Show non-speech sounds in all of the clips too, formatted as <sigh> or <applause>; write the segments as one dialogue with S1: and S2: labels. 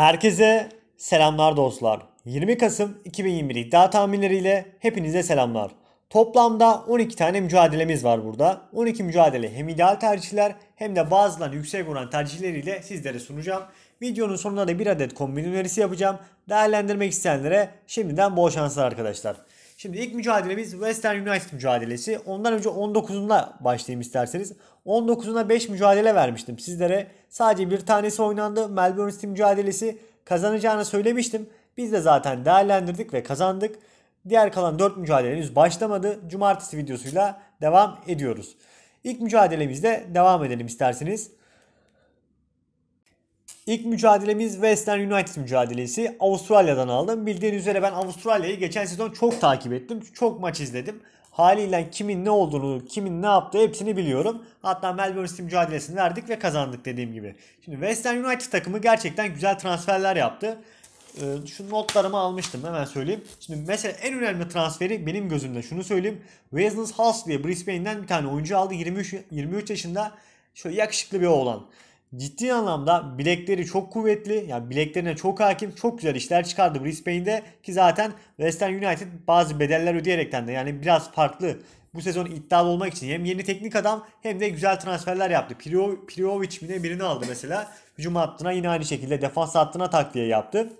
S1: Herkese selamlar dostlar. 20 Kasım 2021 iddia tahminleriyle hepinize selamlar. Toplamda 12 tane mücadelemiz var burada. 12 mücadele hem ideal tercihler hem de bazıları yüksek oran tercihleriyle sizlere sunacağım. Videonun sonunda da bir adet kombin önerisi yapacağım. Değerlendirmek isteyenlere şimdiden bol şanslar arkadaşlar. Şimdi ilk mücadelemiz Western United mücadelesi. Ondan önce 19'unda başlayayım isterseniz. 19'una 5 mücadele vermiştim sizlere. Sadece bir tanesi oynandı. Melbourne City mücadelesi kazanacağını söylemiştim. Biz de zaten değerlendirdik ve kazandık. Diğer kalan 4 mücadele henüz başlamadı. Cumartesi videosuyla devam ediyoruz. İlk mücadelemizde devam edelim isterseniz. İlk mücadelemiz Western United mücadelesi. Avustralya'dan aldım. Bildiğiniz üzere ben Avustralya'yı geçen sezon çok takip ettim. Çok maç izledim. Haliyle kimin ne olduğunu, kimin ne yaptığı hepsini biliyorum. Hatta Melbourne City mücadelesini verdik ve kazandık dediğim gibi. Şimdi West Ham United takımı gerçekten güzel transferler yaptı. Ee, şu notlarımı almıştım hemen söyleyeyim. Şimdi mesela en önemli transferi benim gözümde şunu söyleyeyim. Wesley Hulse diye Brisbane'den bir tane oyuncu aldı. 23, 23 yaşında şöyle yakışıklı bir oğlan ciddi anlamda bilekleri çok kuvvetli. Yani bileklerine çok hakim. Çok güzel işler çıkardı Brisbane'de ki zaten Western United bazı bedeller ödeyerekten de yani biraz farklı bu sezon iddialı olmak için hem yeni teknik adam hem de güzel transferler yaptı. Pirio, Piriovic mi ne birini aldı mesela. Hücum hattına yine aynı şekilde defans hattına takviye yaptı.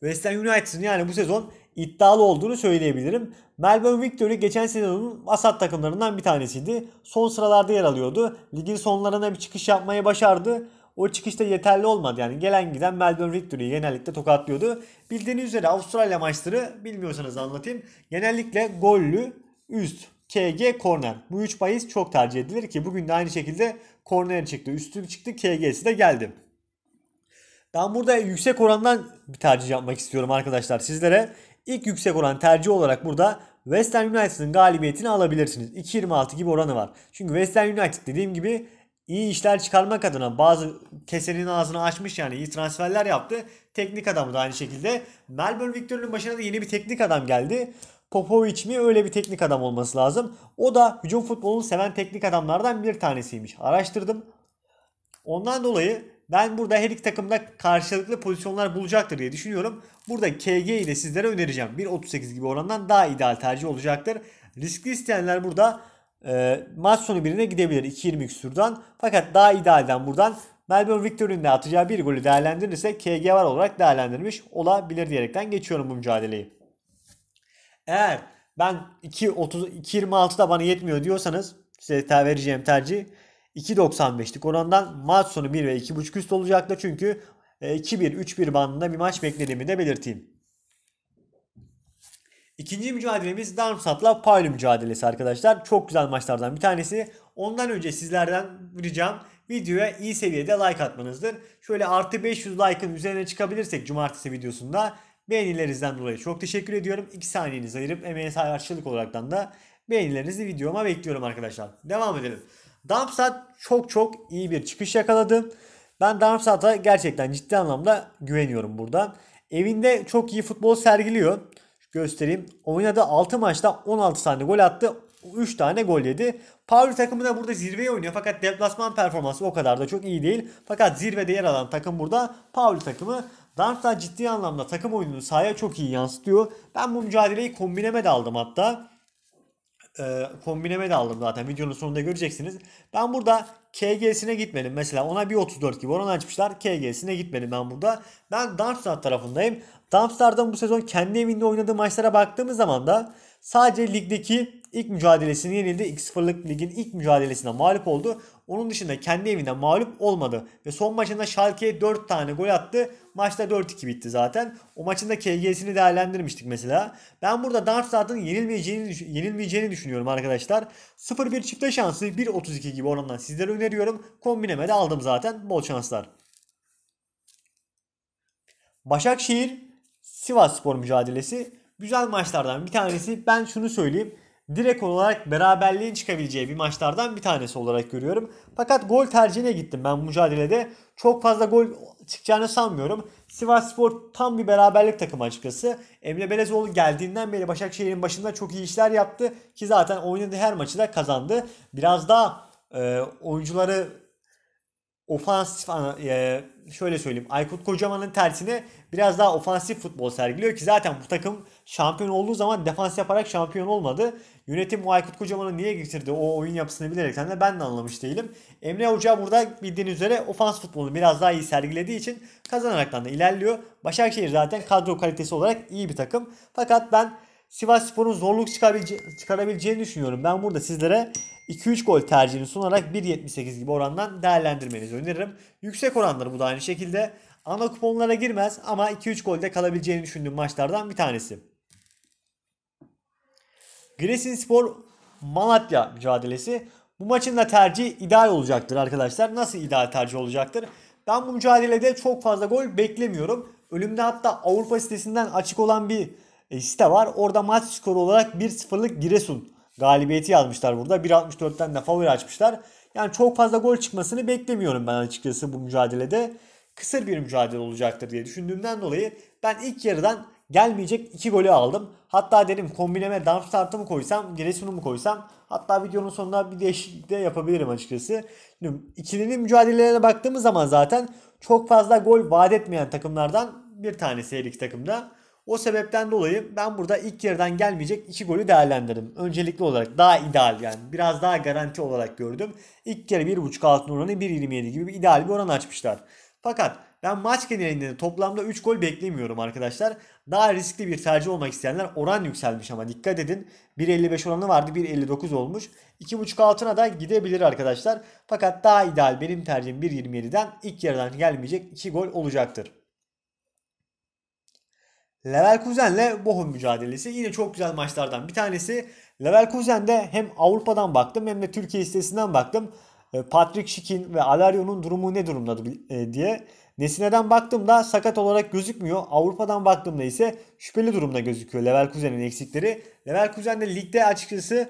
S1: Western United'ın yani bu sezon iddialı olduğunu söyleyebilirim. Melbourne Victory geçen sezonun vasat takımlarından bir tanesiydi. Son sıralarda yer alıyordu. Ligin sonlarına bir çıkış yapmayı başardı. O çıkışta yeterli olmadı. Yani gelen giden Melbourne Victory'yi genellikle tokatlıyordu. Bildiğiniz üzere Avustralya maçları bilmiyorsanız anlatayım. Genellikle gollü üst KG korner. Bu 3 bahis çok tercih edilir ki bugün de aynı şekilde korner çıktı. Üstü çıktı KG'si de geldi. Ben burada yüksek orandan bir tercih yapmak istiyorum arkadaşlar sizlere. İlk yüksek oran tercih olarak burada Western United'ın galibiyetini alabilirsiniz. 2.26 gibi oranı var. Çünkü Western United dediğim gibi iyi işler çıkarmak adına bazı kesenin ağzını açmış yani iyi transferler yaptı. Teknik adamı da aynı şekilde. Melbourne Victory'nin başına da yeni bir teknik adam geldi. Popovic mi öyle bir teknik adam olması lazım. O da hücum futbolunu seven teknik adamlardan bir tanesiymiş. Araştırdım. Ondan dolayı ben burada her iki takımda karşılıklı pozisyonlar bulacaktır diye düşünüyorum. Burada KG ile sizlere önereceğim. 1.38 gibi orandan daha ideal tercih olacaktır. Riskli isteyenler burada e, maç sonu birine gidebilir 2.20 küsurdan. Fakat daha idealden buradan Melbourne Victory'nin de atacağı bir golü değerlendirirse KG var olarak değerlendirmiş olabilir diyerekten geçiyorum bu mücadeleyi. Eğer ben 2.26'da bana yetmiyor diyorsanız size vereceğim tercih 2.95'lik orandan maç sonu 1 ve 2.5 üst olacaktır. Çünkü 2-1-3-1 e, bandında bir maç beklediğimi de belirteyim. İkinci mücadelemiz Darmstadt'la Pauli mücadelesi arkadaşlar. Çok güzel maçlardan bir tanesi. Ondan önce sizlerden ricam videoya iyi seviyede like atmanızdır. Şöyle artı 500 like'ın üzerine çıkabilirsek cumartesi videosunda beğenilerinizden dolayı çok teşekkür ediyorum. 2 saniyenizi ayırıp emeğe karşılık olaraktan da beğenilerinizi videoma bekliyorum arkadaşlar. Devam edelim. Darmstadt çok çok iyi bir çıkış yakaladı. Ben Darmstadt'a gerçekten ciddi anlamda güveniyorum burada. Evinde çok iyi futbol sergiliyor. Göstereyim. Oynadığı 6 maçta 16 tane gol attı. 3 tane gol yedi. Pauli takımı da burada zirveye oynuyor fakat deplasman performansı o kadar da çok iyi değil. Fakat zirvede yer alan takım burada Pauli takımı. Darmstadt ciddi anlamda takım oyununu sahaya çok iyi yansıtıyor. Ben bu mücadeleyi kombineme de aldım hatta e, kombineme de aldım zaten. Videonun sonunda göreceksiniz. Ben burada KG'sine gitmedim. Mesela ona 1.34 gibi oran açmışlar. KG'sine gitmedim ben burada. Ben Darmstadt tarafındayım. Darmstadt'ın bu sezon kendi evinde oynadığı maçlara baktığımız zaman da sadece ligdeki ilk mücadelesini yenildi. 2-0'lık ligin ilk mücadelesinde mağlup oldu. Onun dışında kendi evinde mağlup olmadı. Ve son maçında Schalke'ye 4 tane gol attı. Maçta 4-2 bitti zaten. O maçın da KG'sini değerlendirmiştik mesela. Ben burada Darmstadt'ın yenilmeyeceğini, yenilmeyeceğini düşünüyorum arkadaşlar. 0-1 çifte şansı 1-32 gibi oranından sizlere öneriyorum. Kombineme de aldım zaten. Bol şanslar. Başakşehir Sivas Spor mücadelesi güzel maçlardan bir tanesi. Ben şunu söyleyeyim direkt olarak beraberliğin çıkabileceği bir maçlardan bir tanesi olarak görüyorum. Fakat gol tercihine gittim ben mücadelede. Çok fazla gol çıkacağını sanmıyorum. Sivas Spor tam bir beraberlik takımı açıkçası. Emre Belezoğlu geldiğinden beri Başakşehir'in başında çok iyi işler yaptı. Ki zaten oynadığı her maçı da kazandı. Biraz daha e, oyuncuları ofansif e, şöyle söyleyeyim Aykut Kocaman'ın tersine biraz daha ofansif futbol sergiliyor ki zaten bu takım şampiyon olduğu zaman defans yaparak şampiyon olmadı. Yönetim o Aykut Kocaman'ı niye getirdi o oyun yapısını bilerekten de ben de anlamış değilim. Emre Hoca burada bildiğiniz üzere ofans futbolunu biraz daha iyi sergilediği için kazanarak da ilerliyor. Başakşehir zaten kadro kalitesi olarak iyi bir takım. Fakat ben Sivas Spor'un zorluk çıkarabileceğini düşünüyorum. Ben burada sizlere 2-3 gol tercihini sunarak 1.78 gibi orandan değerlendirmenizi öneririm. Yüksek oranları bu da aynı şekilde. Ana kuponlara girmez ama 2-3 golde kalabileceğini düşündüğüm maçlardan bir tanesi. Giresun Spor Malatya mücadelesi. Bu maçın da tercihi ideal olacaktır arkadaşlar. Nasıl ideal tercih olacaktır? Ben bu mücadelede çok fazla gol beklemiyorum. Ölümde hatta Avrupa sitesinden açık olan bir e, site var. Orada maç skoru olarak 1-0'lık Giresun galibiyeti yazmışlar burada. 1.64'ten de favori açmışlar. Yani çok fazla gol çıkmasını beklemiyorum ben açıkçası bu mücadelede. Kısır bir mücadele olacaktır diye düşündüğümden dolayı ben ilk yarıdan gelmeyecek iki golü aldım. Hatta dedim kombineme Darmstadt'ı mı koysam, Giresun'u mu koysam? Hatta videonun sonunda bir değişiklik de yapabilirim açıkçası. Şimdi ikilinin mücadelelerine baktığımız zaman zaten çok fazla gol vaat etmeyen takımlardan bir tanesi her iki takımda. O sebepten dolayı ben burada ilk yarıdan gelmeyecek iki golü değerlendirdim. Öncelikli olarak daha ideal yani biraz daha garanti olarak gördüm. İlk kere 1.5 altın oranı 1.27 gibi bir ideal bir oran açmışlar. Fakat ben maç genelinde toplamda 3 gol beklemiyorum arkadaşlar. Daha riskli bir tercih olmak isteyenler oran yükselmiş ama dikkat edin. 1.55 oranı vardı 1.59 olmuş. 2.5 altına da gidebilir arkadaşlar. Fakat daha ideal benim tercihim 1.27'den ilk yarıdan gelmeyecek 2 gol olacaktır. Leverkusen'le Bochum mücadelesi yine çok güzel maçlardan bir tanesi. Leverkusen'de hem Avrupa'dan baktım hem de Türkiye sitesinden baktım. E, Patrick Şikin ve Alario'nun durumu ne durumda e, diye. Nesine'den baktığımda sakat olarak gözükmüyor. Avrupa'dan baktığımda ise şüpheli durumda gözüküyor Leverkusen'in eksikleri. Leverkusen de ligde açıkçası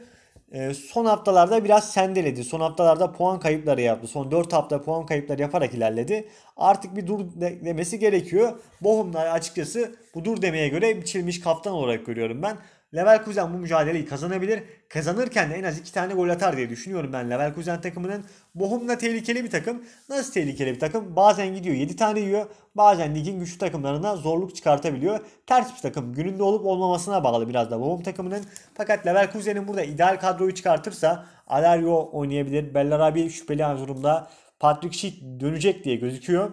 S1: ee, son haftalarda biraz sendeledi. Son haftalarda puan kayıpları yaptı. Son 4 hafta puan kayıpları yaparak ilerledi. Artık bir dur demesi gerekiyor. Bohumlar açıkçası bu dur demeye göre biçilmiş kaftan olarak görüyorum ben. Leverkusen bu mücadeleyi kazanabilir. Kazanırken de en az 2 tane gol atar diye düşünüyorum ben Leverkusen takımının. Bochum tehlikeli bir takım. Nasıl tehlikeli bir takım? Bazen gidiyor 7 tane yiyor. Bazen ligin güçlü takımlarına zorluk çıkartabiliyor. Ters bir takım. Gününde olup olmamasına bağlı biraz da bohum takımının. Fakat Leverkusen'in burada ideal kadroyu çıkartırsa Alario oynayabilir. Bellarabi şüpheli durumda. Patrick Schick dönecek diye gözüküyor.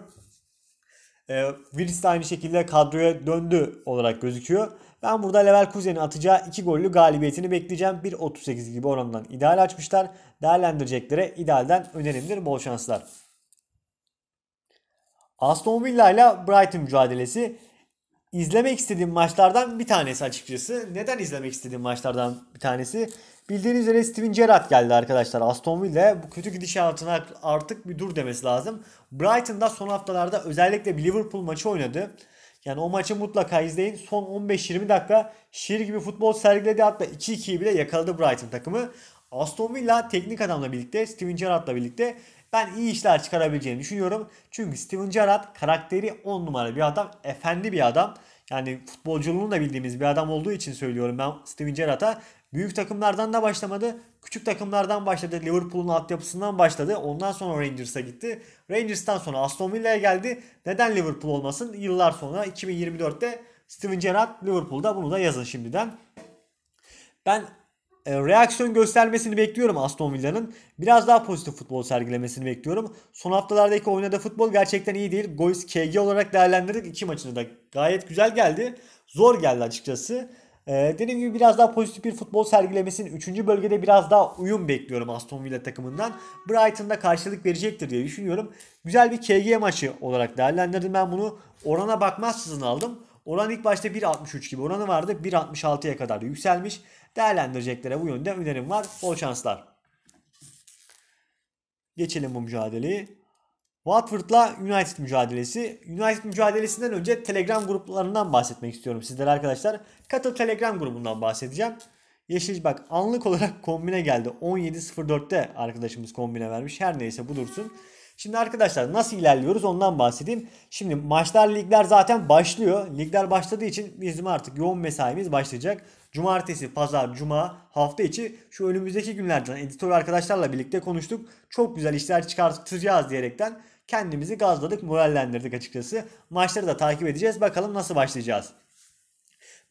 S1: E, Willis de aynı şekilde kadroya döndü olarak gözüküyor. Ben burada Leverkusen'in atacağı 2 gollü galibiyetini bekleyeceğim. 1.38 gibi oranından ideal açmışlar. Değerlendireceklere idealden önerimdir. Bol şanslar. Aston Villa ile Brighton mücadelesi izlemek istediğim maçlardan bir tanesi açıkçası. Neden izlemek istediğim maçlardan bir tanesi? Bildiğiniz üzere Steven Gerrard geldi arkadaşlar. Aston Villa bu kötü gidişatına artık bir dur demesi lazım. Brighton'da son haftalarda özellikle bir Liverpool maçı oynadı. Yani o maçı mutlaka izleyin. Son 15-20 dakika şiir gibi futbol sergiledi. Hatta 2-2'yi bile yakaladı Brighton takımı. Aston Villa teknik adamla birlikte, Steven Gerrard'la birlikte ben iyi işler çıkarabileceğini düşünüyorum. Çünkü Steven Gerrard karakteri 10 numara bir adam. Efendi bir adam. Yani futbolculuğunu da bildiğimiz bir adam olduğu için söylüyorum ben Steven Gerrard'a. Büyük takımlardan da başlamadı. Küçük takımlardan başladı. Liverpool'un altyapısından başladı. Ondan sonra Rangers'a gitti. Rangers'tan sonra Aston Villa'ya geldi. Neden Liverpool olmasın? Yıllar sonra 2024'te Steven Gerrard Liverpool'da bunu da yazın şimdiden. Ben e, reaksiyon göstermesini bekliyorum Aston Villa'nın. Biraz daha pozitif futbol sergilemesini bekliyorum. Son haftalardaki oynadığı futbol gerçekten iyi değil. Gois KG olarak değerlendirdik. iki maçını da gayet güzel geldi. Zor geldi açıkçası. E, dediğim gibi biraz daha pozitif bir futbol sergilemesini 3. bölgede biraz daha uyum bekliyorum Aston Villa takımından. Brighton'da karşılık verecektir diye düşünüyorum. Güzel bir KG maçı olarak değerlendirdim ben bunu. Orana bakmazsızın aldım. Oran ilk başta 1.63 gibi oranı vardı. 1.66'ya kadar yükselmiş değerlendireceklere bu yönde önerim var. Bol şanslar. Geçelim bu mücadeleyi. Watford'la United mücadelesi. United mücadelesinden önce Telegram gruplarından bahsetmek istiyorum sizlere arkadaşlar. Katıl Telegram grubundan bahsedeceğim. Yeşil bak anlık olarak kombine geldi. 17.04'te arkadaşımız kombine vermiş. Her neyse bu dursun. Şimdi arkadaşlar nasıl ilerliyoruz ondan bahsedeyim. Şimdi maçlar ligler zaten başlıyor. Ligler başladığı için bizim artık yoğun mesaimiz başlayacak. Cumartesi, pazar, cuma, hafta içi şu önümüzdeki günlerden editör arkadaşlarla birlikte konuştuk. Çok güzel işler çıkartacağız diyerekten kendimizi gazladık, morallendirdik açıkçası. Maçları da takip edeceğiz. Bakalım nasıl başlayacağız.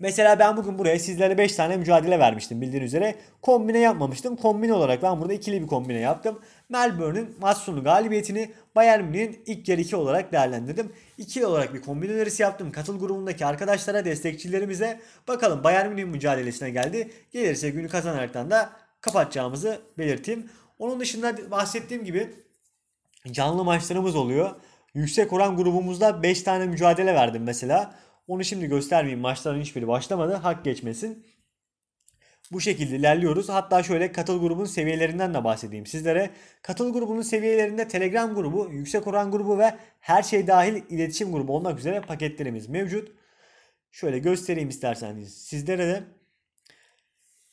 S1: Mesela ben bugün buraya sizlere 5 tane mücadele vermiştim bildiğiniz üzere. Kombine yapmamıştım. Kombine olarak ben burada ikili bir kombine yaptım. Melbourne'ün maç galibiyetini Bayern Münih'in ilk yarı 2 olarak değerlendirdim. 2 olarak bir kombin önerisi yaptım. Katıl grubundaki arkadaşlara, destekçilerimize bakalım Bayern Münih mücadelesine geldi. Gelirse günü kazanaraktan da kapatacağımızı belirteyim. Onun dışında bahsettiğim gibi canlı maçlarımız oluyor. Yüksek oran grubumuzda 5 tane mücadele verdim mesela. Onu şimdi göstermeyeyim. Maçların hiçbiri başlamadı. Hak geçmesin. Bu şekilde ilerliyoruz. Hatta şöyle katıl grubun seviyelerinden de bahsedeyim sizlere. Katıl grubunun seviyelerinde Telegram grubu, yüksek oran grubu ve her şey dahil iletişim grubu olmak üzere paketlerimiz mevcut. Şöyle göstereyim isterseniz sizlere de.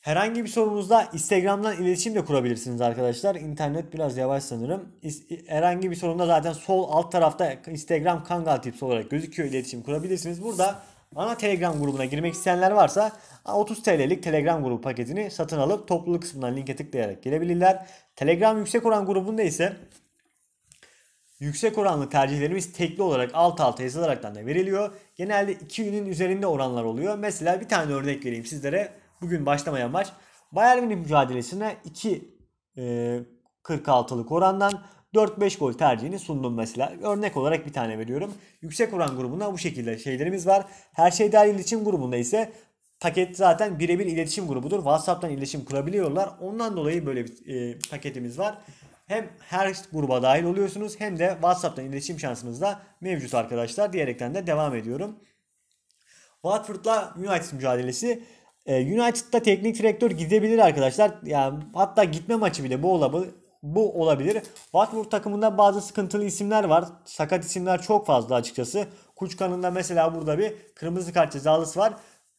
S1: Herhangi bir sorunuzda Instagram'dan iletişim de kurabilirsiniz arkadaşlar. İnternet biraz yavaş sanırım. Herhangi bir sorunda zaten sol alt tarafta Instagram Kangal Tips olarak gözüküyor. İletişim kurabilirsiniz. Burada ana Telegram grubuna girmek isteyenler varsa 30 TL'lik Telegram grubu paketini satın alıp topluluk kısmından linke tıklayarak gelebilirler. Telegram yüksek oran grubunda ise Yüksek oranlı tercihlerimiz tekli olarak alt alta yazılarak da veriliyor. Genelde 2 günün üzerinde oranlar oluyor. Mesela bir tane örnek vereyim sizlere bugün başlamayan maç Bayern Münih mücadelesine 2.46'lık e, orandan 4-5 gol tercihini sundum mesela. Örnek olarak bir tane veriyorum. Yüksek oran grubunda bu şekilde şeylerimiz var. Her şey dahil iletişim grubunda ise paket zaten birebir iletişim grubudur. WhatsApp'tan iletişim kurabiliyorlar. Ondan dolayı böyle bir e, paketimiz var. Hem her gruba dahil oluyorsunuz hem de WhatsApp'tan iletişim şansınız da mevcut arkadaşlar diyerekten de devam ediyorum. Watford'la United mücadelesi ee, United'da teknik direktör gidebilir arkadaşlar. Yani hatta gitme maçı bile bu olabilir. Bu olabilir. Watford takımında bazı sıkıntılı isimler var. Sakat isimler çok fazla açıkçası. Kuçkan'ın da mesela burada bir kırmızı kart cezalısı var.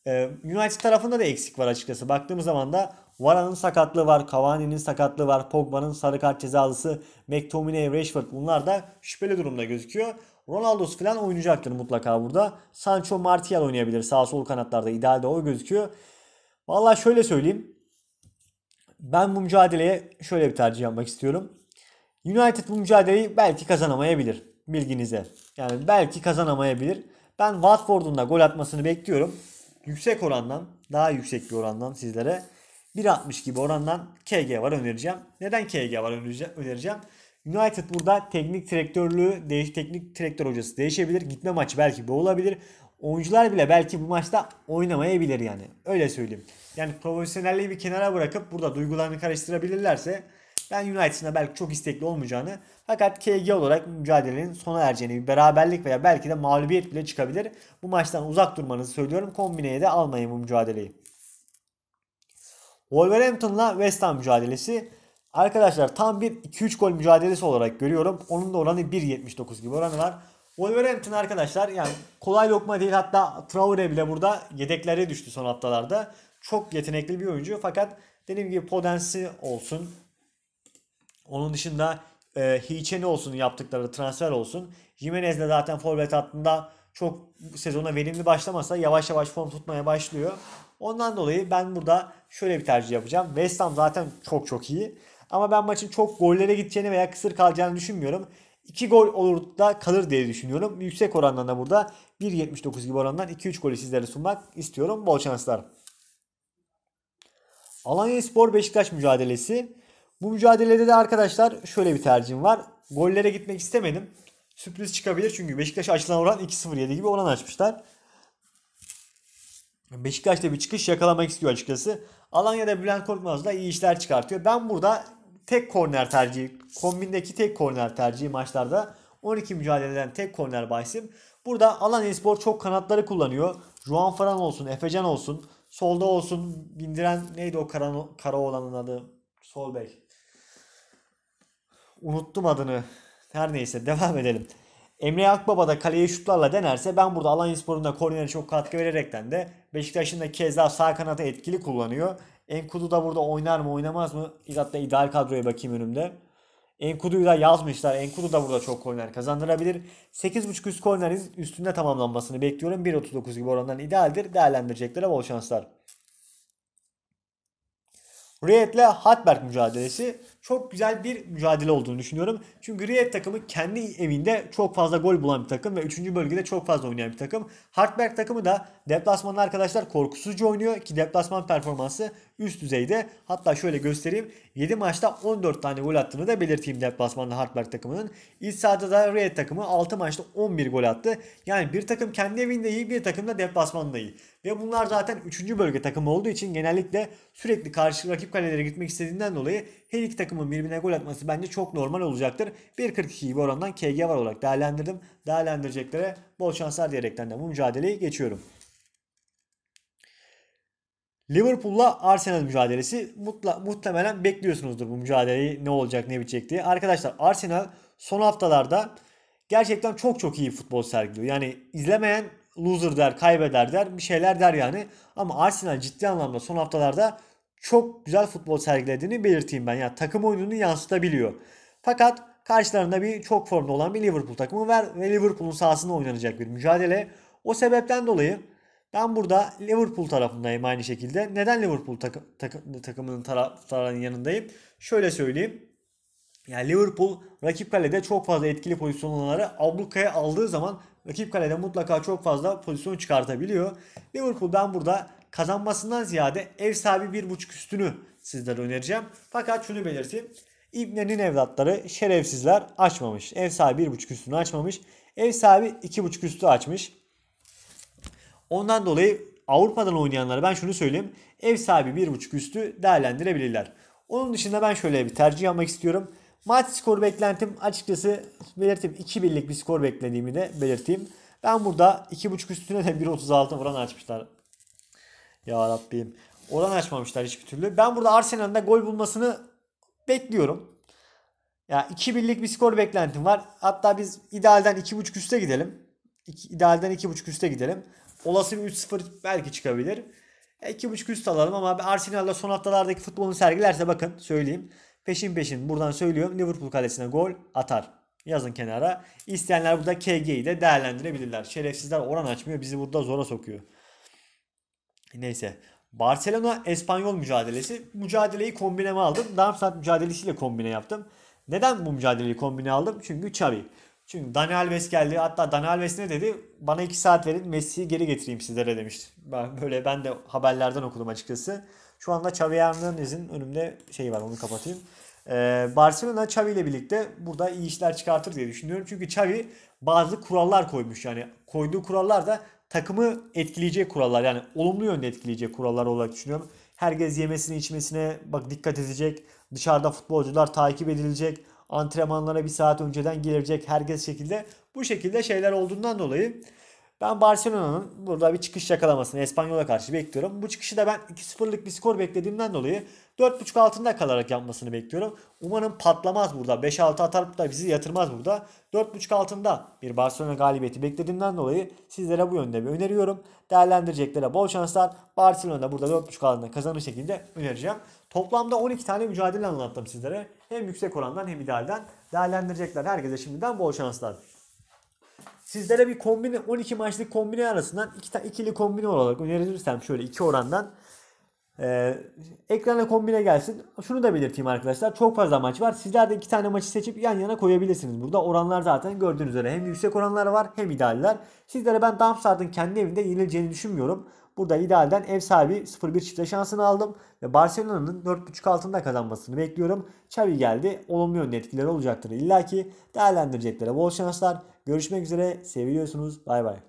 S1: Ee, United tarafında da eksik var açıkçası. Baktığımız zaman da Vara'nın sakatlığı var, Cavani'nin sakatlığı var, Pogba'nın sarı kart cezalısı, McTominay, Rashford bunlar da şüpheli durumda gözüküyor. Ronaldo's falan oynayacaktır mutlaka burada. Sancho Martial oynayabilir sağ sol kanatlarda ideal de o gözüküyor. Valla şöyle söyleyeyim. Ben bu mücadeleye şöyle bir tercih yapmak istiyorum. United bu mücadeleyi belki kazanamayabilir. Bilginize. Yani belki kazanamayabilir. Ben Watford'un da gol atmasını bekliyorum. Yüksek orandan, daha yüksek bir orandan sizlere 1.60 gibi orandan KG var önereceğim. Neden KG var önereceğim? United burada teknik direktörlüğü, değiş, teknik direktör hocası değişebilir. Gitme maçı belki bu olabilir oyuncular bile belki bu maçta oynamayabilir yani. Öyle söyleyeyim. Yani profesyonelliği bir kenara bırakıp burada duygularını karıştırabilirlerse ben United'ın belki çok istekli olmayacağını fakat KG olarak mücadelenin sona ereceğini, bir beraberlik veya belki de mağlubiyet bile çıkabilir. Bu maçtan uzak durmanızı söylüyorum. Kombineye de almayın bu mücadeleyi. Wolverhampton'la West Ham mücadelesi. Arkadaşlar tam bir 2-3 gol mücadelesi olarak görüyorum. Onun da oranı 1.79 gibi oranı var. Wolverhampton arkadaşlar yani kolay lokma değil hatta Traore bile burada yedeklere düştü son haftalarda. Çok yetenekli bir oyuncu fakat dediğim gibi Podens'i olsun. Onun dışında e, Hiçen'i olsun yaptıkları transfer olsun. Jimenez de zaten forvet hattında çok sezona verimli başlamasa yavaş yavaş form tutmaya başlıyor. Ondan dolayı ben burada şöyle bir tercih yapacağım. West Ham zaten çok çok iyi. Ama ben maçın çok gollere gideceğini veya kısır kalacağını düşünmüyorum. 2 gol olur da kalır diye düşünüyorum. Yüksek oranlarda da burada 1.79 gibi orandan 2-3 golü sizlere sunmak istiyorum. Bol şanslar. Alanya Spor Beşiktaş mücadelesi. Bu mücadelede de arkadaşlar şöyle bir tercihim var. Gollere gitmek istemedim. Sürpriz çıkabilir çünkü Beşiktaş açılan oran 2-0-7 gibi oran açmışlar. Beşiktaş da bir çıkış yakalamak istiyor açıkçası. Alanya'da Bülent Korkmaz da iyi işler çıkartıyor. Ben burada tek korner tercih. Kombindeki tek korner tercihi maçlarda 12 mücadeleden tek korner bahsim. Burada Alan Espor çok kanatları kullanıyor. Juan Fran olsun, Efecan olsun, solda olsun bindiren neydi o kara, kara olanın adı? Sol bek. Unuttum adını. Her neyse <laughs> devam edelim. Emre Akbaba da kaleye şutlarla denerse ben burada Alan Spor'un da kornere çok katkı vererekten de Beşiktaş'ın da kez daha sağ kanata etkili kullanıyor. Enkudu da burada oynar mı oynamaz mı? Hatta ideal kadroya bakayım önümde. Enkudu'yu da yazmışlar. Enkudu da burada çok korner kazandırabilir. 8.5 üst kornerin üstünde tamamlanmasını bekliyorum. 1.39 gibi oranlar idealdir. Değerlendireceklere bol şanslar. Riyad'le Hatberg mücadelesi çok güzel bir mücadele olduğunu düşünüyorum. Çünkü Riyad takımı kendi evinde çok fazla gol bulan bir takım ve 3. bölgede çok fazla oynayan bir takım. Hartberg takımı da deplasmanda arkadaşlar korkusuzca oynuyor ki deplasman performansı üst düzeyde. Hatta şöyle göstereyim. 7 maçta 14 tane gol attığını da belirteyim deplasmanda Hartberg takımının. İç sahada da Riyad takımı 6 maçta 11 gol attı. Yani bir takım kendi evinde iyi bir takım da deplasmanda iyi. Ve bunlar zaten 3. bölge takımı olduğu için genellikle sürekli karşı rakip kalelere gitmek istediğinden dolayı her iki takım takımın birbirine gol atması bence çok normal olacaktır. 1.42 gibi orandan KG var olarak değerlendirdim. Değerlendireceklere bol şanslar diyerekten de bu mücadeleyi geçiyorum. Liverpool'la Arsenal mücadelesi mutla, muhtemelen bekliyorsunuzdur bu mücadeleyi ne olacak ne bitecek diye. Arkadaşlar Arsenal son haftalarda gerçekten çok çok iyi futbol sergiliyor. Yani izlemeyen loser der, kaybeder der, bir şeyler der yani. Ama Arsenal ciddi anlamda son haftalarda çok güzel futbol sergilediğini belirteyim ben. Yani takım oyununu yansıtabiliyor. Fakat karşılarında bir çok formda olan bir Liverpool takımı var ve Liverpool'un sahasında oynanacak bir mücadele. O sebepten dolayı ben burada Liverpool tarafındayım aynı şekilde. Neden Liverpool takı, takı, takımının taraftarının yanındayım? Şöyle söyleyeyim. Yani Liverpool rakip kalede çok fazla etkili pozisyonları ablukaya aldığı zaman rakip kalede mutlaka çok fazla pozisyon çıkartabiliyor. Liverpool ben burada kazanmasından ziyade ev sahibi bir buçuk üstünü sizlere önereceğim. Fakat şunu belirteyim. İbne'nin evlatları şerefsizler açmamış. Ev sahibi bir buçuk üstünü açmamış. Ev sahibi iki buçuk üstü açmış. Ondan dolayı Avrupa'dan oynayanlara ben şunu söyleyeyim. Ev sahibi bir buçuk üstü değerlendirebilirler. Onun dışında ben şöyle bir tercih yapmak istiyorum. Maç skor beklentim açıkçası belirteyim. 2 birlik bir skor beklediğimi de belirteyim. Ben burada 2.5 üstüne de 1.36 oran açmışlar ya Rabbim. Oran açmamışlar hiçbir türlü. Ben burada Arsenal'ın da gol bulmasını bekliyorum. Ya 2-1'lik bir skor beklentim var. Hatta biz idealden 2.5 üste gidelim. İki, idealden 2.5 üste gidelim. Olası bir 3-0 belki çıkabilir. 2.5 e, üst alalım ama Arsenal'da son haftalardaki futbolunu sergilerse bakın söyleyeyim. Peşin peşin buradan söylüyorum Liverpool kalesine gol atar. Yazın kenara. İsteyenler burada KG'yi de değerlendirebilirler. Şerefsizler oran açmıyor. Bizi burada zora sokuyor. Neyse. Barcelona Espanyol mücadelesi. Mücadeleyi kombineme aldım. Darmstadt mücadelesiyle kombine yaptım. Neden bu mücadeleyi kombine aldım? Çünkü Xavi. Çünkü Dani Alves geldi. Hatta Dani Alves ne dedi? Bana 2 saat verin Messi'yi geri getireyim sizlere demişti. Ben böyle ben de haberlerden okudum açıkçası. Şu anda Xavi Hernandez'in önümde şey var onu kapatayım. Ee, Barcelona Xavi ile birlikte burada iyi işler çıkartır diye düşünüyorum. Çünkü Xavi bazı kurallar koymuş yani. Koyduğu kurallar da takımı etkileyecek kurallar yani olumlu yönde etkileyecek kurallar olarak düşünüyorum. Herkes yemesine içmesine bak dikkat edecek. Dışarıda futbolcular takip edilecek. Antrenmanlara bir saat önceden gelecek. Herkes şekilde bu şekilde şeyler olduğundan dolayı ben Barcelona'nın burada bir çıkış yakalamasını Espanyol'a karşı bekliyorum. Bu çıkışı da ben 2-0'lık bir skor beklediğimden dolayı 4.5 altında kalarak yapmasını bekliyorum. Umarım patlamaz burada. 5-6 atar da bizi yatırmaz burada. 4.5 altında bir Barcelona galibiyeti beklediğimden dolayı sizlere bu yönde bir öneriyorum. Değerlendireceklere bol şanslar. Barcelona'da burada 4.5 altında kazanır şekilde önereceğim. Toplamda 12 tane mücadele anlattım sizlere. Hem yüksek orandan hem idealden değerlendirecekler. Herkese şimdiden bol şanslar. Sizlere bir kombine 12 maçlık kombine arasından iki ta, ikili kombine olarak önerirsem şöyle iki orandan ee, ekrana kombine gelsin. Şunu da belirteyim arkadaşlar. Çok fazla maç var. Sizler de iki tane maçı seçip yan yana koyabilirsiniz. Burada oranlar zaten gördüğünüz üzere hem yüksek oranlar var hem idealler. Sizlere ben Darmstadt'ın kendi evinde yenileceğini düşünmüyorum. Burada idealden ev sahibi 0-1 çifte şansını aldım. Ve Barcelona'nın 4.5 altında kazanmasını bekliyorum. Xavi geldi. Olumlu yönde etkileri olacaktır. İlla ki değerlendireceklere bol şanslar. Görüşmek üzere. seviyorsunuz. Bay bay.